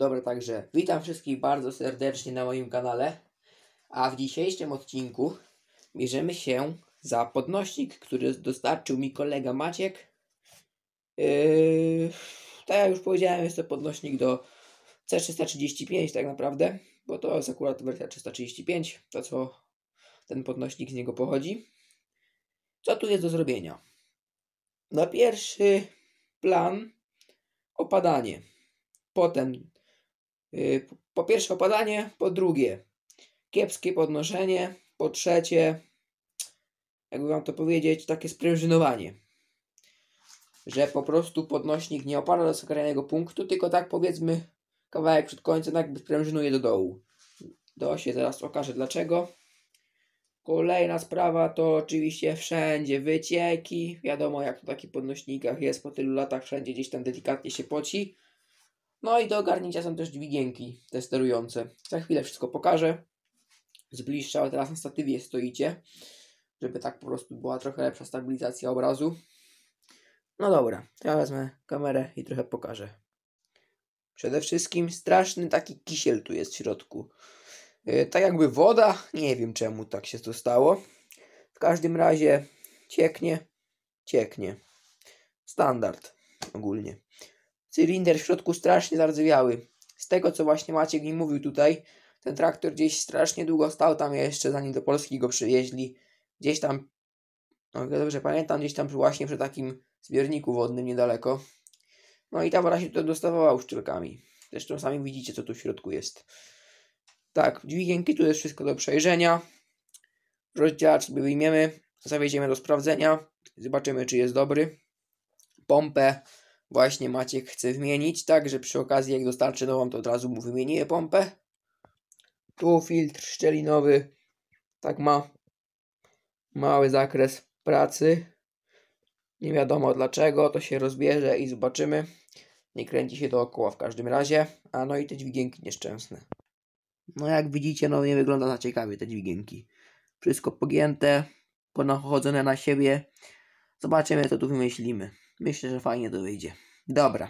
Dobra, także witam wszystkich bardzo serdecznie na moim kanale. A w dzisiejszym odcinku bierzemy się za podnośnik, który dostarczył mi kolega Maciek. Yy, tak jak już powiedziałem, jest to podnośnik do C335 tak naprawdę, bo to jest akurat wersja 335, to co ten podnośnik z niego pochodzi. Co tu jest do zrobienia? Na pierwszy plan opadanie. Potem Y, po pierwsze opadanie, po drugie kiepskie podnoszenie, po trzecie, jakby wam to powiedzieć, takie sprężynowanie. Że po prostu podnośnik nie opada do skrajnego punktu, tylko tak powiedzmy kawałek przed końcem, tak sprężynuje do dołu. To się zaraz okaże dlaczego. Kolejna sprawa to oczywiście wszędzie wycieki. Wiadomo, jak to w takich podnośnikach jest, po tylu latach wszędzie gdzieś tam delikatnie się poci. No i do ogarnięcia są też dźwigienki te sterujące. Za chwilę wszystko pokażę. Z bliższa, ale teraz na statywie stoicie, żeby tak po prostu była trochę lepsza stabilizacja obrazu. No dobra, ja wezmę kamerę i trochę pokażę. Przede wszystkim straszny taki kisiel tu jest w środku. Yy, tak jakby woda, nie wiem czemu tak się to stało. W każdym razie cieknie, cieknie. Standard ogólnie. Cylinder w środku strasznie zardzewiały. Z tego, co właśnie Maciek mi mówił tutaj, ten traktor gdzieś strasznie długo stał tam jeszcze, zanim do Polski go przywieźli. Gdzieś tam, no dobrze pamiętam, gdzieś tam właśnie przy takim zbiorniku wodnym niedaleko. No i ta woda się tutaj dostawała uszczelkami. Zresztą sami widzicie, co tu w środku jest. Tak, dźwigienki tu jest wszystko do przejrzenia. Rozdzielacz sobie wyjmiemy, zawiedziemy do sprawdzenia. Zobaczymy, czy jest dobry. Pompę Właśnie Maciek chce wymienić, także przy okazji jak dostarczę nową, to od razu mu wymienię pompę. Tu filtr szczelinowy. Tak ma mały zakres pracy. Nie wiadomo dlaczego, to się rozbierze i zobaczymy. Nie kręci się dookoła w każdym razie. A no i te dźwigienki nieszczęsne. No jak widzicie, no nie wygląda za ciekawie te dźwigienki. Wszystko pogięte, ponachodzone na siebie. Zobaczymy, co tu wymyślimy. Myślę, że fajnie to wyjdzie. Dobra.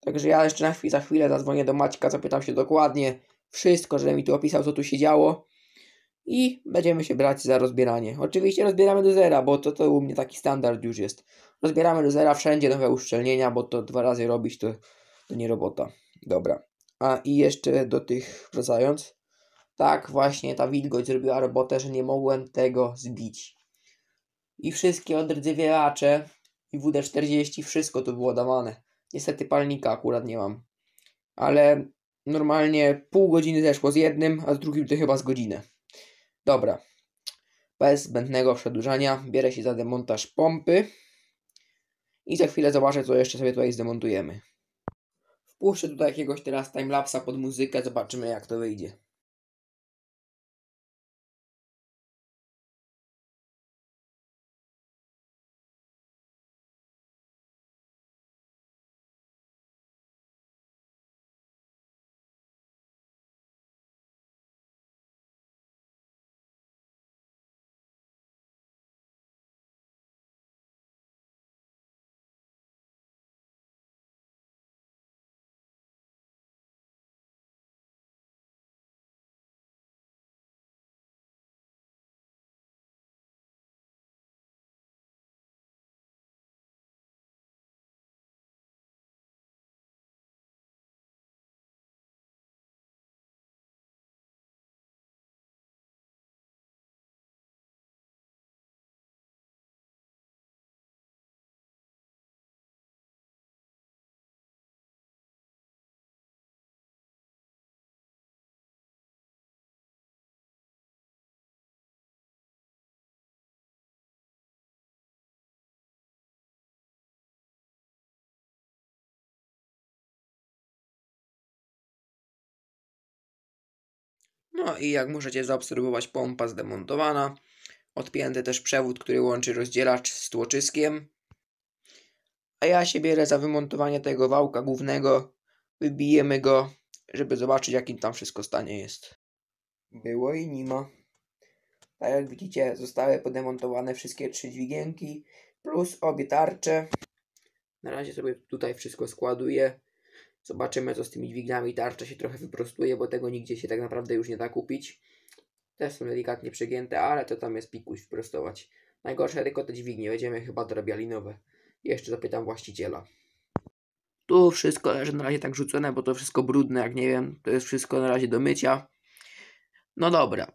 Także ja jeszcze na chwilę, za chwilę zadzwonię do Maćka, zapytam się dokładnie wszystko, żeby mi tu opisał, co tu się działo. I będziemy się brać za rozbieranie. Oczywiście rozbieramy do zera, bo to, to u mnie taki standard już jest. Rozbieramy do zera wszędzie nowe uszczelnienia, bo to dwa razy robić to, to nie robota. Dobra. A i jeszcze do tych wracając. Tak, właśnie ta wilgoć zrobiła robotę, że nie mogłem tego zbić. I wszystkie odrdzewielacze i WD-40, wszystko to było dawane. Niestety palnika akurat nie mam. Ale normalnie pół godziny zeszło z jednym, a z drugim to chyba z godzinę. Dobra. Bez zbędnego przedłużania bierę się za demontaż pompy. I za chwilę zobaczę, co jeszcze sobie tutaj zdemontujemy. Wpuszczę tutaj jakiegoś teraz timelapsa pod muzykę, zobaczymy jak to wyjdzie. No i jak możecie zaobserwować, pompa zdemontowana. Odpięty też przewód, który łączy rozdzielacz z tłoczyskiem. A ja się biorę za wymontowanie tego wałka głównego. Wybijemy go, żeby zobaczyć jakim tam wszystko stanie jest. Było i nie ma. Tak jak widzicie, zostały podemontowane wszystkie trzy dźwigienki, plus obie tarcze. Na razie sobie tutaj wszystko składuję. Zobaczymy, co z tymi dźwigniami. Tarcza się trochę wyprostuje, bo tego nigdzie się tak naprawdę już nie da kupić. Też są delikatnie przegięte, ale to tam jest pikuś wyprostować. Najgorsze tylko te dźwignie, będziemy chyba dorabiali nowe. Jeszcze zapytam właściciela. Tu wszystko leży na razie tak rzucone, bo to wszystko brudne, jak nie wiem. To jest wszystko na razie do mycia. No dobra.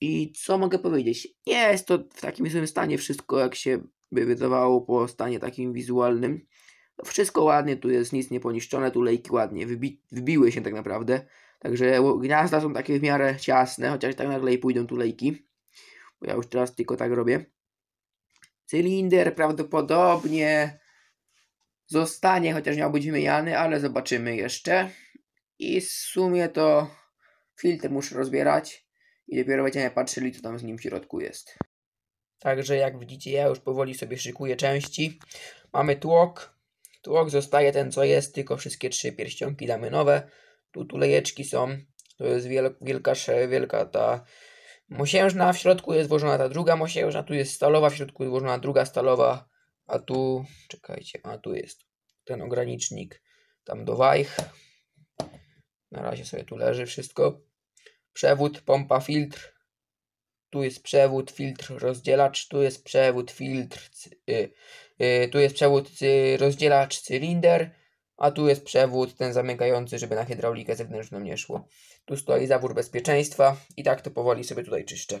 I co mogę powiedzieć? Nie jest to w takim złym stanie wszystko, jak się by wydawało po stanie takim wizualnym wszystko ładnie tu jest, nic nie poniszczone, tu lejki ładnie wybi wybiły się tak naprawdę. Także gniazda są takie w miarę ciasne, chociaż tak nagle pójdą tu lejki. Bo ja już teraz tylko tak robię. Cylinder prawdopodobnie zostanie, chociaż miał być wymieniany, ale zobaczymy jeszcze. I w sumie to filtr muszę rozbierać i dopiero będziemy patrzyli, co tam z nim w środku jest. Także jak widzicie, ja już powoli sobie szykuję części. Mamy tłok, tu Tłok zostaje ten co jest, tylko wszystkie trzy pierścionki damy nowe. Tu tulejeczki są. To jest wielka, wielka ta mosiężna, w środku jest włożona ta druga mosiężna, tu jest stalowa, w środku jest włożona druga stalowa, a tu, czekajcie, a tu jest ten ogranicznik tam do wajch. Na razie sobie tu leży wszystko. Przewód, pompa, filtr. Tu jest przewód, filtr, rozdzielacz. Tu jest przewód, filtr, y, Y, tu jest przewód y, rozdzielacz cylinder, a tu jest przewód ten zamykający, żeby na hydraulikę zewnętrzną nie szło. Tu stoi zawór bezpieczeństwa i tak to powoli sobie tutaj czyszczę.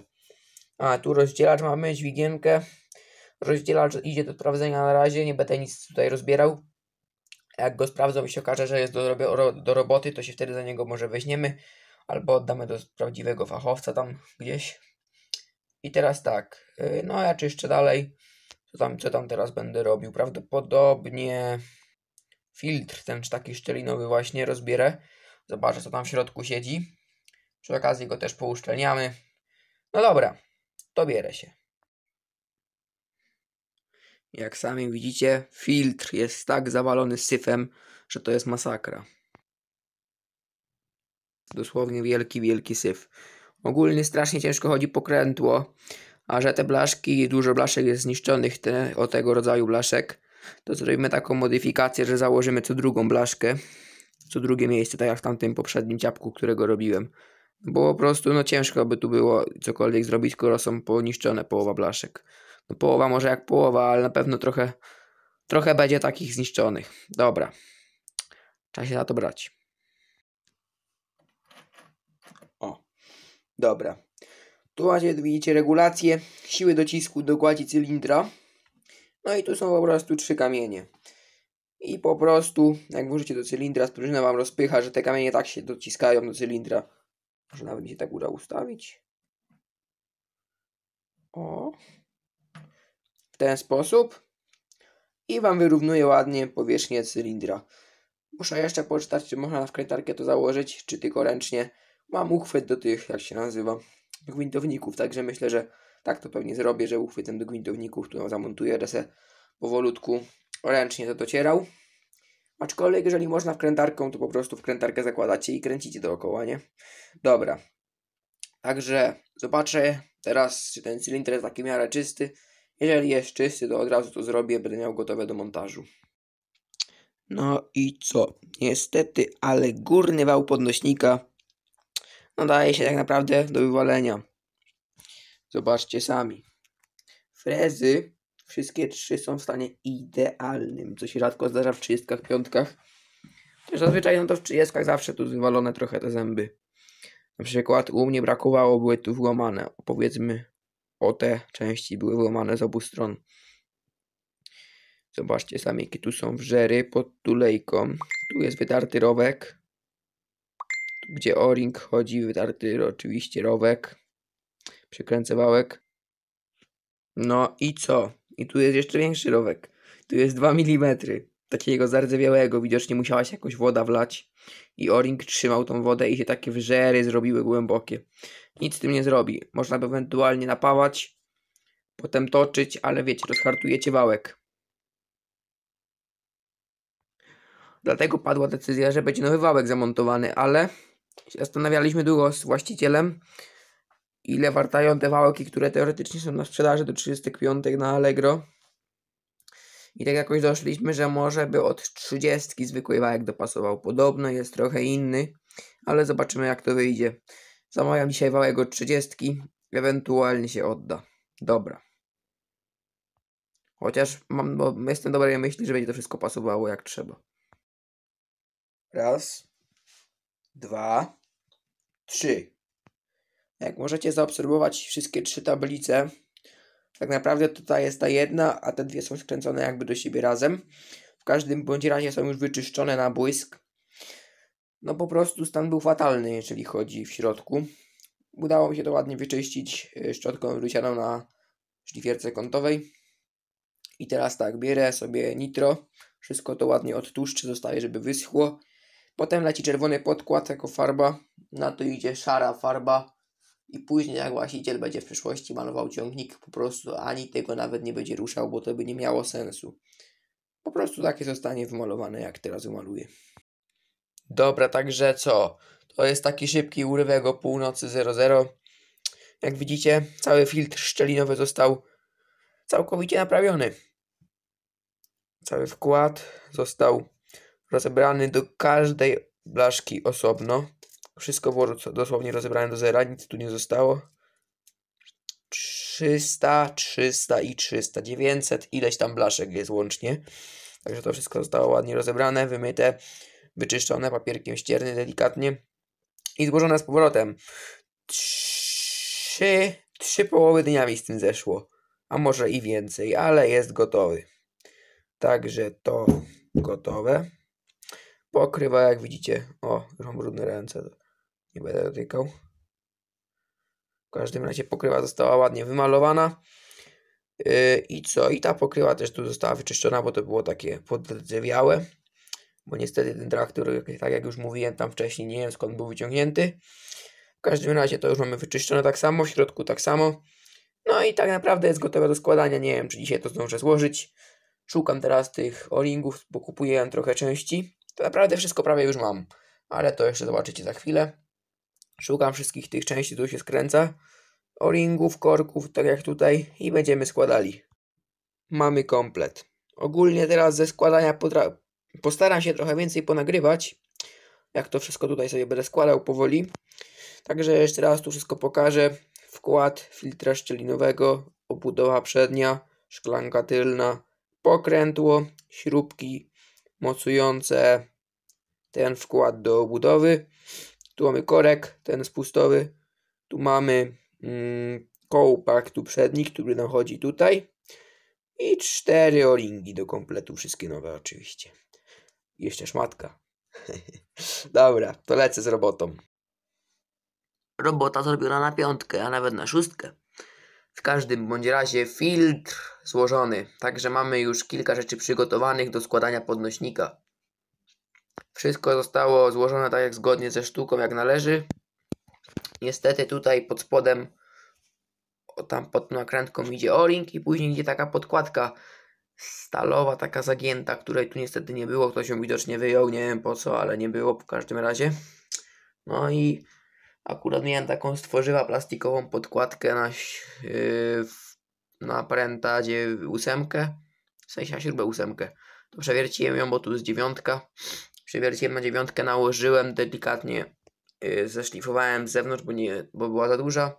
A tu rozdzielacz mamy, dźwigienkę. Rozdzielacz idzie do sprawdzenia na razie, nie będę nic tutaj rozbierał. Jak go sprawdzą i się okaże, że jest do, ro do roboty, to się wtedy za niego może weźmiemy albo oddamy do prawdziwego fachowca tam gdzieś. I teraz tak, y, no ja czyszczę dalej co tam, co tam teraz będę robił? Prawdopodobnie filtr ten, czy taki szczelinowy właśnie rozbierę. Zobaczę, co tam w środku siedzi. Przy okazji go też pouszczelniamy. No dobra, to bierę się. Jak sami widzicie, filtr jest tak zawalony syfem, że to jest masakra. Dosłownie wielki, wielki syf. Ogólnie strasznie ciężko chodzi pokrętło a że te blaszki, dużo blaszek jest zniszczonych te, o tego rodzaju blaszek, to zrobimy taką modyfikację, że założymy co drugą blaszkę, co drugie miejsce, tak jak w tamtym poprzednim ciapku, którego robiłem. Bo po prostu no ciężko by tu było cokolwiek zrobić, skoro są poniszczone połowa blaszek. No połowa może jak połowa, ale na pewno trochę, trochę będzie takich zniszczonych. Dobra, trzeba się za to brać. O, dobra. Tu macie, widzicie regulację, siły docisku do gładzi cylindra. No i tu są po prostu trzy kamienie. I po prostu, jak włożycie do cylindra, sprężyna wam rozpycha, że te kamienie tak się dociskają do cylindra. Może nawet mi się tak uda ustawić. O. W ten sposób. I wam wyrównuje ładnie powierzchnię cylindra. Muszę jeszcze poczytać, czy można na wkrętarkę to założyć, czy tylko ręcznie. Mam uchwyt do tych, jak się nazywa, gwintowników, także myślę, że tak to pewnie zrobię, że uchwytem do gwintowników którą zamontuję, będę powolutku ręcznie to docierał. Aczkolwiek jeżeli można wkrętarką, to po prostu wkrętarkę zakładacie i kręcicie dookoła, nie? Dobra. Także zobaczę teraz, czy ten cylinder jest taki miarę czysty. Jeżeli jest czysty, to od razu to zrobię, będę miał gotowe do montażu. No i co? Niestety, ale górny wał podnośnika no daje się tak naprawdę do wywalenia. Zobaczcie sami. Frezy, wszystkie trzy są w stanie idealnym, co się rzadko zdarza w 35 piątkach. Też zazwyczaj no to w 30 zawsze tu wywalone trochę te zęby. Na przykład u mnie brakowało, były tu włamane. Powiedzmy, o te części były włamane z obu stron. Zobaczcie sami, jakie tu są wrzery pod tulejką. Tu jest wydarty rowek gdzie o-ring chodzi, wytarty oczywiście rowek, przykręcę wałek. No i co? I tu jest jeszcze większy rowek. Tu jest 2 mm. Takiego zardzewiałego. Widocznie musiała się jakoś woda wlać. I O-ring trzymał tą wodę i się takie wrzery zrobiły głębokie. Nic z tym nie zrobi. Można by ewentualnie napawać. Potem toczyć, ale wiecie, rozhartujecie wałek. Dlatego padła decyzja, że będzie nowy wałek zamontowany, ale się zastanawialiśmy długo z właścicielem, ile wartają te wałki, które teoretycznie są na sprzedaży do 35 na Allegro. I tak jakoś doszliśmy, że może by od 30 zwykły wałek dopasował. Podobno jest trochę inny, ale zobaczymy jak to wyjdzie. Zamawiam dzisiaj wałek od 30, ewentualnie się odda. Dobra. Chociaż mam, bo jestem dobrej myśli, że będzie to wszystko pasowało jak trzeba. Raz, dwa, trzy. Jak możecie zaobserwować wszystkie trzy tablice, tak naprawdę tutaj jest ta jedna, a te dwie są skręcone jakby do siebie razem. W każdym bądź razie są już wyczyszczone na błysk. No po prostu stan był fatalny, jeżeli chodzi w środku. Udało mi się to ładnie wyczyścić e, szczotką wrócianą na szlifierce kątowej. I teraz tak, bierę sobie nitro, wszystko to ładnie odtłuszczę, zostaje żeby wyschło. Potem leci czerwony podkład jako farba, na to idzie szara farba i później jak właściciel będzie w przyszłości malował ciągnik, po prostu ani tego nawet nie będzie ruszał, bo to by nie miało sensu. Po prostu takie zostanie wymalowane, jak teraz umaluję. Dobra, także co? To jest taki szybki urywek o północy 00. Jak widzicie, cały filtr szczelinowy został całkowicie naprawiony. Cały wkład został rozebrany do każdej blaszki osobno. Wszystko było dosłownie rozebrane do zera, nic tu nie zostało. 300, 300 i 300, 900, ileś tam blaszek jest łącznie. Także to wszystko zostało ładnie rozebrane, wymyte, wyczyszczone papierkiem ścierny delikatnie i złożone z powrotem. Trzy, trzy połowy mi z tym zeszło, a może i więcej, ale jest gotowy. Także to gotowe pokrywa, jak widzicie. O, już mam brudne ręce. Nie będę dotykał. W każdym razie pokrywa została ładnie wymalowana. Yy, I co? I ta pokrywa też tu została wyczyszczona, bo to było takie poddrzewiałe. Bo niestety ten traktor, tak jak już mówiłem tam wcześniej, nie wiem skąd był wyciągnięty. W każdym razie to już mamy wyczyszczone tak samo, w środku tak samo. No i tak naprawdę jest gotowe do składania. Nie wiem, czy dzisiaj to zdążę złożyć. Szukam teraz tych o-ringów, bo kupuję trochę części. To naprawdę wszystko prawie już mam, ale to jeszcze zobaczycie za chwilę. Szukam wszystkich tych części, tu się skręca. O-ringów, korków, tak jak tutaj i będziemy składali. Mamy komplet. Ogólnie teraz ze składania postaram się trochę więcej ponagrywać, jak to wszystko tutaj sobie będę składał powoli. Także jeszcze raz tu wszystko pokażę. Wkład filtra szczelinowego, obudowa przednia, szklanka tylna, pokrętło, śrubki, mocujące ten wkład do obudowy. Tu mamy korek, ten spustowy. Tu mamy mm, kołpak, tu przedni, który nam chodzi tutaj. I cztery o-ringi do kompletu, wszystkie nowe oczywiście. jeszcze szmatka. Dobra, to lecę z robotą. Robota zrobiona na piątkę, a nawet na szóstkę. W każdym bądź razie filtr złożony, także mamy już kilka rzeczy przygotowanych do składania podnośnika. Wszystko zostało złożone tak jak zgodnie ze sztuką, jak należy. Niestety tutaj pod spodem, tam pod nakrętką idzie o-ring i później idzie taka podkładka stalowa, taka zagięta, której tu niestety nie było. Ktoś ją widocznie wyjął, nie wiem po co, ale nie było w każdym razie. No i Akurat miałem taką stworzyła plastikową podkładkę na, yy, na prętadzie ósemkę, w sensie na śrubę ósemkę. To przewierciłem ją, bo tu jest dziewiątka. Przewierciłem na dziewiątkę, nałożyłem delikatnie, yy, zeszlifowałem z zewnątrz, bo, nie, bo była za duża.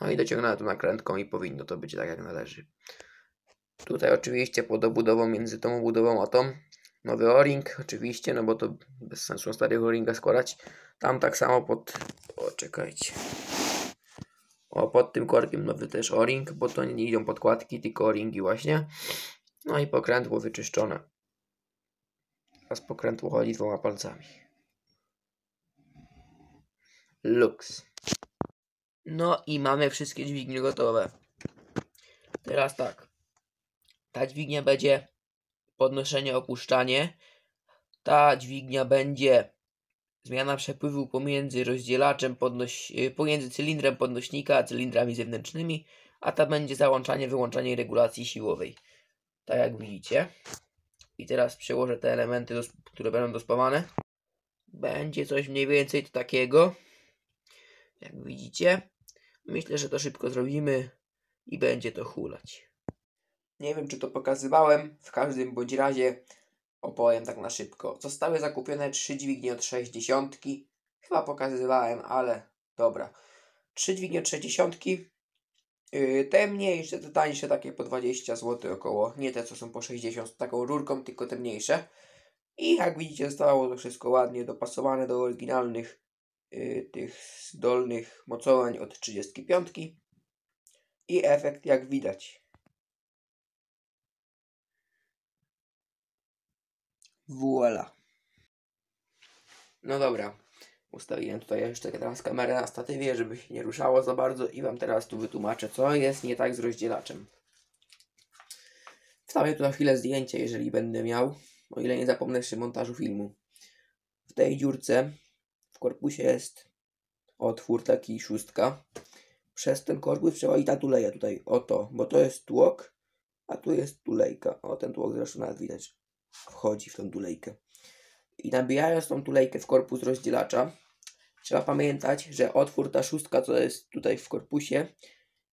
No i dociągnąłem to nakrętką i powinno to być tak jak należy. Tutaj oczywiście pod obudową między tą budową a tą nowy o-ring oczywiście, no bo to bez sensu starego o-ringa składać. Tam tak samo pod... O, czekajcie. O, pod tym korkiem nowy też o-ring, bo to nie idą podkładki, tylko o-ringi właśnie. No i pokrętło wyczyszczone. Teraz pokrętło chodzi dwoma palcami. Lux. No i mamy wszystkie dźwignie gotowe. Teraz tak. Ta dźwignia będzie podnoszenie, opuszczanie. Ta dźwignia będzie zmiana przepływu pomiędzy rozdzielaczem, podnoś, y, pomiędzy cylindrem podnośnika a cylindrami zewnętrznymi, a ta będzie załączanie, wyłączanie regulacji siłowej. Tak jak widzicie. I teraz przełożę te elementy, które będą dospawane. Będzie coś mniej więcej takiego. Jak widzicie. Myślę, że to szybko zrobimy i będzie to hulać. Nie wiem, czy to pokazywałem, w każdym bądź razie opowiem tak na szybko. Zostały zakupione trzy dźwignie od 60. Chyba pokazywałem, ale dobra. Trzy dźwignie od 60. Yy, te mniejsze, te tańsze, takie po 20 zł około. Nie te, co są po 60 z taką rurką, tylko te mniejsze. I jak widzicie, zostało to wszystko ładnie dopasowane do oryginalnych yy, tych dolnych mocowań od 35. I efekt jak widać. Voila. No dobra. Ustawiłem tutaj jeszcze teraz kamerę na statywie, żeby się nie ruszało za bardzo i Wam teraz tu wytłumaczę, co jest nie tak z rozdzielaczem. Wstawię tu na chwilę zdjęcie, jeżeli będę miał, o ile nie zapomnę przy montażu filmu. W tej dziurce w korpusie jest otwór taki szóstka. Przez ten korpus i ta tuleja tutaj, oto, bo to jest tłok, a tu jest tulejka. O, ten tłok zresztą nawet widać wchodzi w tą tulejkę. I nabijając tą tulejkę w korpus rozdzielacza, trzeba pamiętać, że otwór ta szóstka, co jest tutaj w korpusie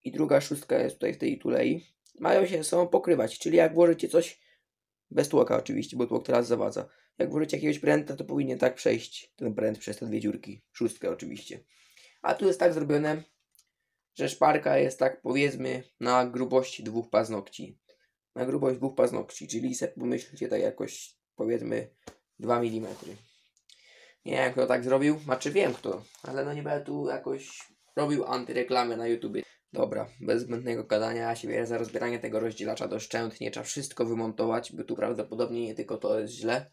i druga szóstka jest tutaj w tej tulei, mają się ze sobą pokrywać, czyli jak włożycie coś bez tłoka oczywiście, bo tłok teraz zawadza. Jak włożycie jakiegoś pręta, to powinien tak przejść ten pręt przez te dwie dziurki. Szóstkę oczywiście. A tu jest tak zrobione, że szparka jest tak powiedzmy na grubości dwóch paznokci na grubość dwóch paznokci, czyli se pomyślcie tak jakoś powiedzmy 2 mm. Nie wiem kto tak zrobił, znaczy wiem kto, ale no nie będę tu jakoś robił antyreklamy na YouTube. Dobra, bez zbędnego gadania, ja się biorę za rozbieranie tego rozdzielacza doszczętnie, trzeba wszystko wymontować, bo tu prawdopodobnie nie tylko to jest źle.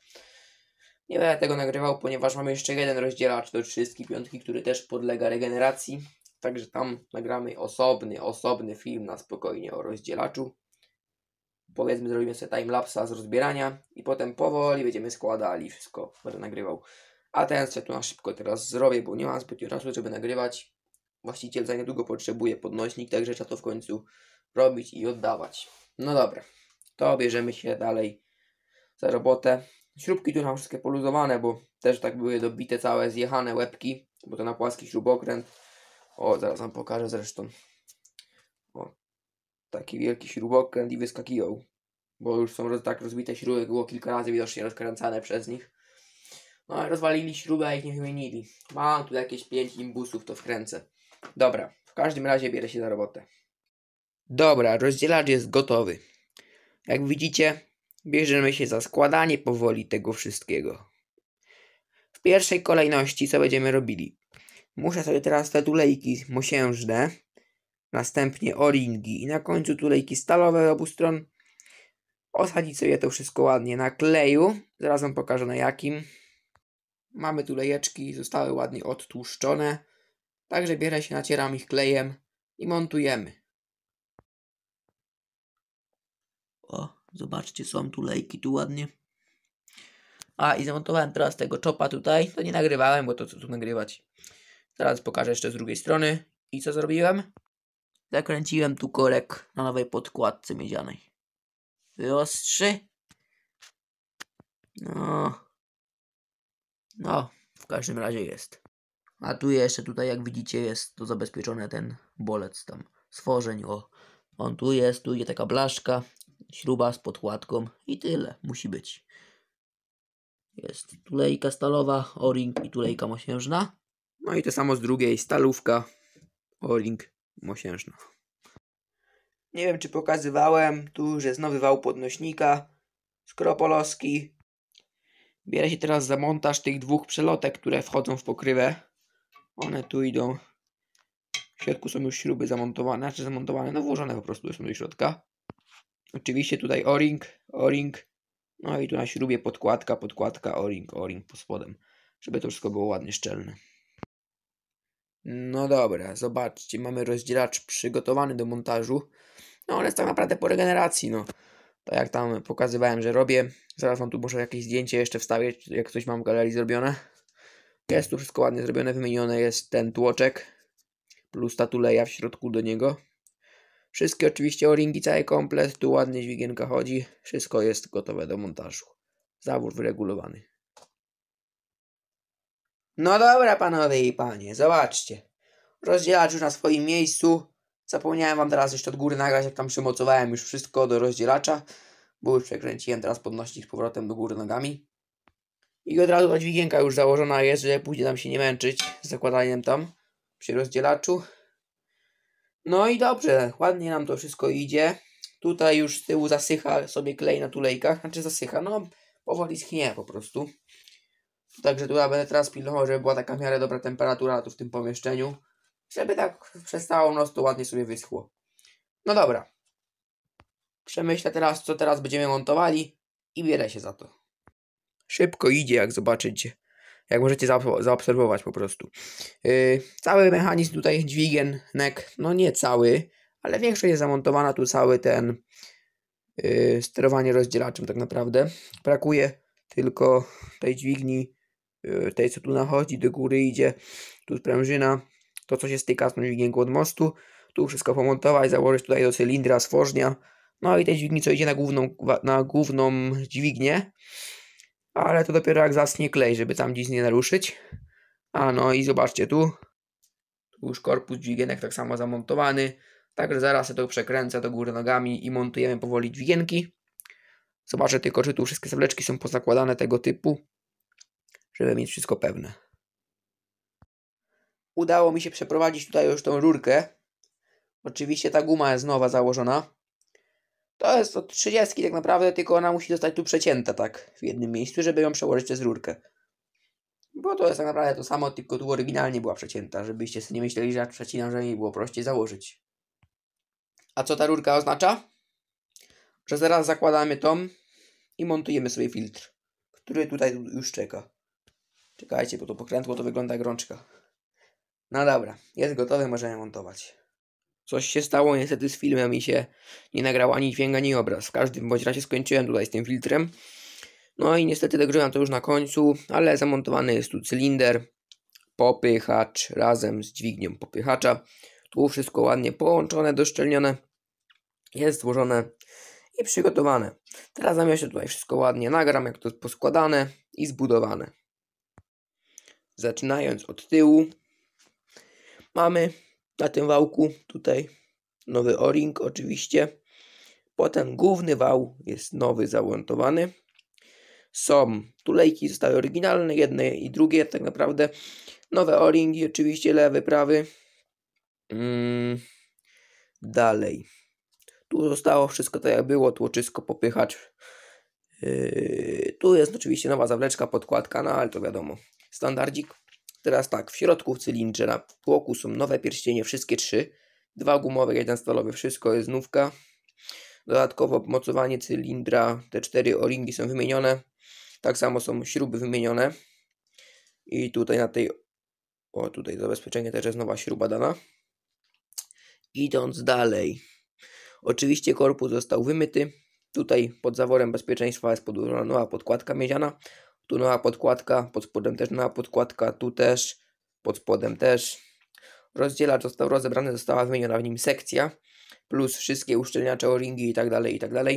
Nie będę tego nagrywał, ponieważ mam jeszcze jeden rozdzielacz do 35, który też podlega regeneracji. Także tam nagramy osobny, osobny film na spokojnie o rozdzielaczu powiedzmy zrobimy sobie timelapsa z rozbierania i potem powoli będziemy składali wszystko, będę nagrywał. A ten set na szybko teraz zrobię, bo nie mam dużo czasu, żeby nagrywać. Właściciel za niedługo potrzebuje podnośnik, także trzeba to w końcu robić i oddawać. No dobra, to bierzemy się dalej za robotę. Śrubki tu mam wszystkie poluzowane, bo też tak były dobite całe, zjechane łebki, bo to na płaski śrubokręt. O, zaraz wam pokażę zresztą. Taki wielki śrubokręt i wyskakiwał. Bo już są roz, tak rozbite śruby, było kilka razy widocznie rozkręcane przez nich. No ale rozwalili śrubę, a ich nie wymienili. Mam tu jakieś pięć imbusów, to wkręcę. Dobra, w każdym razie bierę się za robotę. Dobra, rozdzielacz jest gotowy. Jak widzicie, bierzemy się za składanie powoli tego wszystkiego. W pierwszej kolejności co będziemy robili? Muszę sobie teraz te tulejki mosiężne następnie o-ringi i na końcu tulejki stalowe obu stron. Osadzić sobie to wszystko ładnie na kleju, zaraz Wam pokażę na jakim. Mamy tulejeczki, zostały ładnie odtłuszczone, także bierę się, nacieram ich klejem i montujemy. O, zobaczcie, są tulejki tu ładnie. A, i zamontowałem teraz tego chopa tutaj. To nie nagrywałem, bo to co tu nagrywać. Teraz pokażę jeszcze z drugiej strony. I co zrobiłem? Zakręciłem tu korek na nowej podkładce miedzianej. Wyostrzy. No. No, w każdym razie jest. A tu jeszcze tutaj jak widzicie jest to zabezpieczone ten bolec tam. Stworzeń, o. On tu jest, tu jest taka blaszka, śruba z podkładką i tyle. Musi być. Jest tulejka stalowa, o-ring i tulejka mosiężna. No i to samo z drugiej, stalówka, o-ring Mosiężna. Nie wiem, czy pokazywałem tu, że jest nowy wał podnośnika. Skropolowski. Bierę się teraz za montaż tych dwóch przelotek, które wchodzą w pokrywę. One tu idą. W środku są już śruby zamontowane, czy znaczy zamontowane, no włożone po prostu są do środka. Oczywiście tutaj o-ring, o-ring, no i tu na śrubie podkładka, podkładka, o-ring, o-ring pod spodem, żeby to wszystko było ładnie szczelne. No dobra, zobaczcie, mamy rozdzielacz przygotowany do montażu. No ale jest tak naprawdę po regeneracji, no. Tak jak tam pokazywałem, że robię. Zaraz wam tu muszę jakieś zdjęcie jeszcze wstawić, jak coś mam w galerii zrobione. Jest tu wszystko ładnie zrobione, wymienione jest ten tłoczek plus ta tuleja w środku do niego. Wszystkie oczywiście o-ringi, cały komplet, tu ładnie dźwigienka chodzi. Wszystko jest gotowe do montażu. Zawór wyregulowany. No dobra, panowie i panie, zobaczcie. Rozdzielacz już na swoim miejscu. Zapomniałem wam teraz jeszcze od góry nagrać, jak tam przymocowałem już wszystko do rozdzielacza, bo już przekręciłem teraz podnosić z powrotem do góry nogami. I od razu ta dźwigienka już założona jest, że później nam się nie męczyć z zakładaniem tam przy rozdzielaczu. No i dobrze, ładnie nam to wszystko idzie. Tutaj już z tyłu zasycha sobie klej na tulejkach, znaczy zasycha, no powoli schnie po prostu. Także tu ja będę teraz pilnował, żeby była taka w miarę dobra temperatura tu w tym pomieszczeniu. Żeby tak przez całą noc to ładnie sobie wyschło. No dobra. Przemyślę teraz, co teraz będziemy montowali i bierę się za to. Szybko idzie, jak zobaczycie. Jak możecie zaobserwować po prostu. Yy, cały mechanizm tutaj, dźwigien, nek, no nie cały, ale większość jest zamontowana tu cały ten yy, sterowanie rozdzielaczem tak naprawdę. Brakuje tylko tej dźwigni Y, tutaj co tu nachodzi, do góry idzie, tu sprężyna, to co się styka z tą dźwignięką od mostu, tu wszystko pomontować, założyć tutaj do cylindra, stworznia, no i tej dźwigni co idzie na główną, na główną dźwignię, ale to dopiero jak zasnie klej, żeby tam gdzieś nie naruszyć. A no i zobaczcie tu, tu już korpus dźwigienek tak samo zamontowany, także zaraz to przekręcę do góry nogami i montujemy powoli dźwigienki. Zobaczę tylko, czy tu wszystkie zawleczki są pozakładane tego typu żeby mieć wszystko pewne. Udało mi się przeprowadzić tutaj już tą rurkę. Oczywiście ta guma jest nowa założona. To jest od 30 tak naprawdę, tylko ona musi zostać tu przecięta tak w jednym miejscu, żeby ją przełożyć przez rurkę. Bo to jest tak naprawdę to samo, tylko tu oryginalnie była przecięta, żebyście sobie nie myśleli, że jak przecinam, że jej było prościej założyć. A co ta rurka oznacza? Że zaraz zakładamy tą i montujemy sobie filtr, który tutaj już czeka. Czekajcie, bo to pokrętło to wygląda jak rączka. No dobra, jest gotowe, możemy montować. Coś się stało niestety z filmem i się nie nagrał ani dźwięk, ani obraz. W każdym bądź razie skończyłem tutaj z tym filtrem. No i niestety dogrywam to już na końcu, ale zamontowany jest tu cylinder, popychacz razem z dźwignią popychacza. Tu wszystko ładnie połączone, doszczelnione. Jest złożone i przygotowane. Teraz zamieszczę tutaj wszystko ładnie, nagram jak to jest poskładane i zbudowane. Zaczynając od tyłu, mamy na tym wałku tutaj nowy o-ring oczywiście. Potem główny wał jest nowy, załontowany. Są tulejki, zostały oryginalne, jedne i drugie tak naprawdę. Nowe o-ringi oczywiście, lewy, prawy. Mm. Dalej. Tu zostało wszystko tak jak było, tłoczysko popychać. Yy, tu jest oczywiście nowa zawleczka, podkładka, no ale to wiadomo standardzik. Teraz tak, w środku cylindra tłoku są nowe pierścienie, wszystkie trzy. Dwa gumowe, jeden stalowy, wszystko jest znówka. Dodatkowo mocowanie cylindra, te cztery o-ringi są wymienione. Tak samo są śruby wymienione. I tutaj na tej, o tutaj zabezpieczenie też jest nowa śruba dana. Idąc dalej. Oczywiście korpus został wymyty. Tutaj pod zaworem bezpieczeństwa jest podłożona nowa podkładka miedziana tu nowa podkładka, pod spodem też nowa podkładka, tu też, pod spodem też. Rozdzielacz został rozebrany, została wymieniona w nim sekcja, plus wszystkie uszczelniacze, o-ringi itd., tak itd. Tak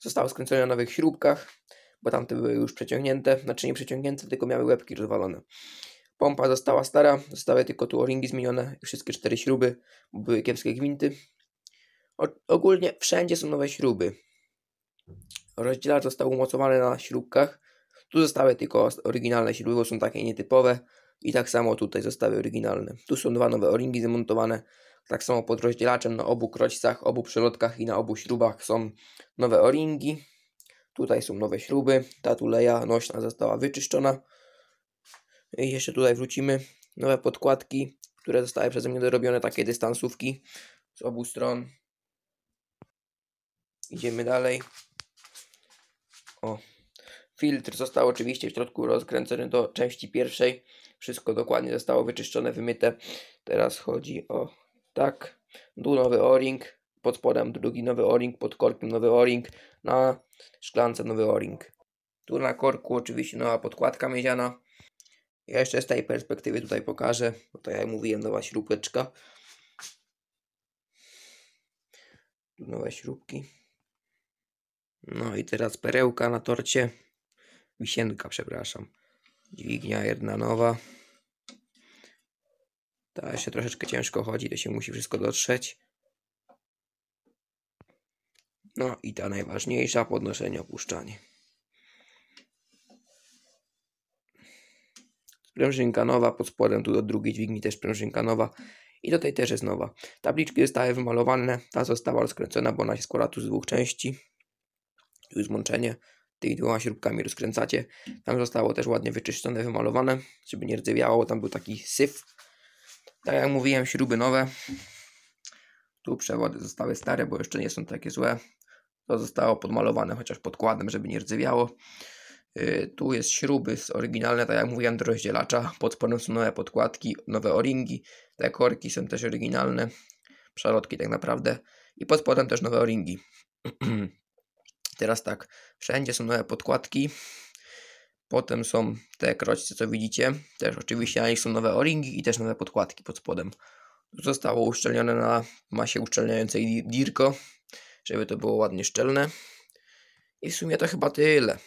Zostało skręcone na nowych śrubkach, bo tamte były już przeciągnięte, znaczy nie przeciągnięte, tylko miały łebki rozwalone. Pompa została stara, zostały tylko tu o-ringi zmienione i wszystkie cztery śruby, bo były kiepskie gwinty. O, ogólnie wszędzie są nowe śruby. Rozdzielacz został umocowany na śrubkach, tu zostały tylko oryginalne źródło, są takie nietypowe. I tak samo tutaj zostały oryginalne. Tu są dwa nowe oringi zamontowane. Tak samo pod rozdzielaczem na obu kroćcach, obu przelotkach i na obu śrubach są nowe oringi. Tutaj są nowe śruby. Ta tuleja nośna została wyczyszczona. I jeszcze tutaj wrócimy. Nowe podkładki, które zostały przeze mnie dorobione, takie dystansówki z obu stron. Idziemy dalej. O, Filtr został oczywiście w środku rozkręcony do części pierwszej. Wszystko dokładnie zostało wyczyszczone, wymyte. Teraz chodzi o tak. Tu nowy o-ring, pod spodem drugi nowy o-ring, pod korkiem nowy o-ring, na szklance nowy o-ring. Tu na korku oczywiście nowa podkładka miedziana. Ja jeszcze z tej perspektywy tutaj pokażę, bo to jak mówiłem, nowa śrubeczka. Tu nowe śrubki. No i teraz perełka na torcie. Misienka, przepraszam. Dźwignia jedna nowa. Ta jeszcze troszeczkę ciężko chodzi, to się musi wszystko dotrzeć. No i ta najważniejsza, podnoszenie, opuszczanie. Sprężynka nowa, pod spodem tu do drugiej dźwigni też sprężynka nowa. I tutaj też jest nowa. Tabliczki zostały wymalowane, ta została rozkręcona, bo ona się składa tu z dwóch części. Tu jest łączenie tymi dwoma śrubkami rozkręcacie. Tam zostało też ładnie wyczyszczone, wymalowane, żeby nie rdzewiało, tam był taki syf. Tak jak mówiłem, śruby nowe. Tu przewody zostały stare, bo jeszcze nie są takie złe. To zostało podmalowane chociaż podkładem, żeby nie rdzewiało. Yy, tu jest śruby z oryginalne, tak jak mówiłem, do rozdzielacza. Pod spodem są nowe podkładki, nowe oringi. Te korki są też oryginalne. Przerodki tak naprawdę. I pod spodem też nowe oringi. Teraz tak, wszędzie są nowe podkładki. Potem są te kroćce, co widzicie. Też oczywiście na nich są nowe o-ringi i też nowe podkładki pod spodem. Zostało uszczelnione na masie uszczelniającej Dirko, żeby to było ładnie szczelne. I w sumie to chyba tyle.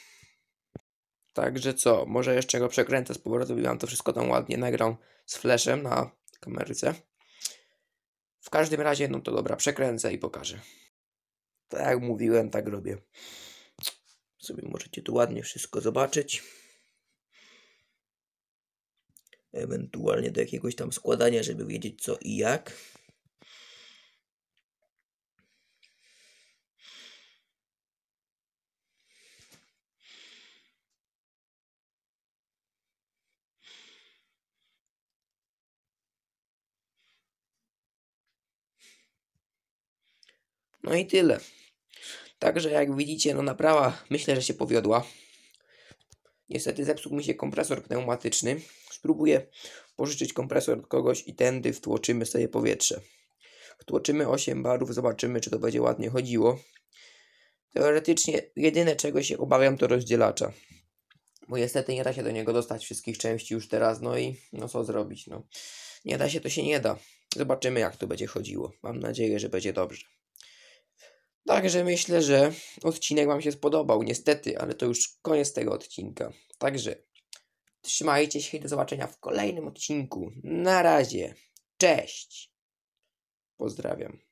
Także co, może jeszcze go przekręcę z powrotem i wam to wszystko tam ładnie nagram z flashem na kamerce. W każdym razie, no to dobra, przekręcę i pokażę. Tak jak mówiłem, tak robię. Sobie możecie tu ładnie wszystko zobaczyć. Ewentualnie do jakiegoś tam składania, żeby wiedzieć co i jak. No i tyle. Także jak widzicie, no naprawa myślę, że się powiodła. Niestety zepsuł mi się kompresor pneumatyczny. Spróbuję pożyczyć kompresor od kogoś i tędy wtłoczymy sobie powietrze. Wtłoczymy 8 barów, zobaczymy czy to będzie ładnie chodziło. Teoretycznie jedyne czego się obawiam to rozdzielacza. Bo niestety nie da się do niego dostać wszystkich części już teraz, no i no co zrobić, no. Nie da się, to się nie da. Zobaczymy jak to będzie chodziło. Mam nadzieję, że będzie dobrze. Także myślę, że odcinek Wam się spodobał. Niestety, ale to już koniec tego odcinka. Także trzymajcie się i do zobaczenia w kolejnym odcinku. Na razie. Cześć. Pozdrawiam.